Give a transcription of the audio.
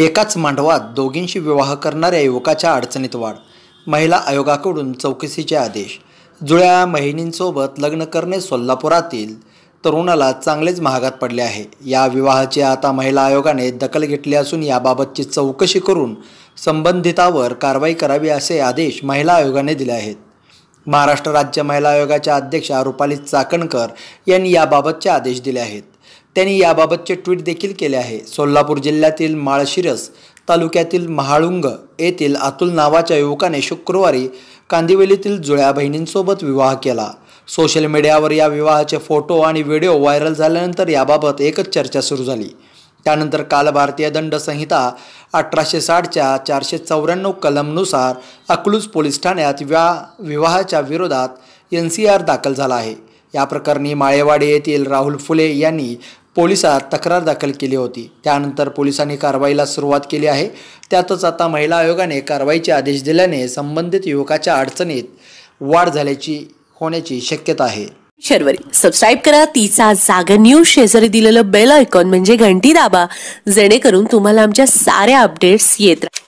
एकाच मांडवात दोघींशी विवाह करणाऱ्या युवकाच्या अडचणीत वाढ महिला आयोगाकडून चौकशीचे आदेश जुळ्या महिनींसोबत लग्न करणे सोलापुरातील तरुणाला चांगलेच महागात पडले आहे या विवाहाची आता महिला आयोगाने दखल घेतली असून याबाबतची चौकशी करून संबंधितावर कारवाई करावी असे आदेश महिला आयोगाने दिले आहेत महाराष्ट्र राज्य महिला आयोगाच्या अध्यक्षा रुपाली चाकणकर यांनी याबाबतचे आदेश दिले आहेत त्यांनी याबाबतचे ट्विट देखील केले आहे सोलापूर जिल्ह्यातील माळशिरस तालुक्यातील महाळुंग येथील अतुल नावाच्या युवकाने शुक्रवारी कांदिवलीतील जुळ्या बहिणींसोबत विवाह केला सोशल मीडियावर या विवाहाचे फोटो आणि व्हिडिओ व्हायरल झाल्यानंतर याबाबत एकच चर्चा सुरू झाली त्यानंतर काल भारतीय दंड संहिता अठराशे साठच्या चारशे चौऱ्याण्णव कलमनुसार अकलूज पोलीस ठाण्यात व्या विवाहाच्या विरोधात एन सी आर दाखल झाला आहे या प्रकरणी माळेवाडी येथील राहुल फुले यांनी पोलिसात तक्रार दाखल केली होती त्यानंतर पोलिसांनी कारवाईला सुरुवात केली आहे त्यातच आता महिला आयोगाने कारवाईचे आदेश दिल्याने संबंधित युवकाच्या अडचणीत वाढ झाल्याची होण्याची शक्यता आहे शर्वरी सबस्क्राईब करा तिचा जागा न्यूज शेजारी दिलेलं बेल आयकॉन म्हणजे घंटी दाबा जेणेकरून तुम्हाला आमच्या साऱ्या अपडेट्स येत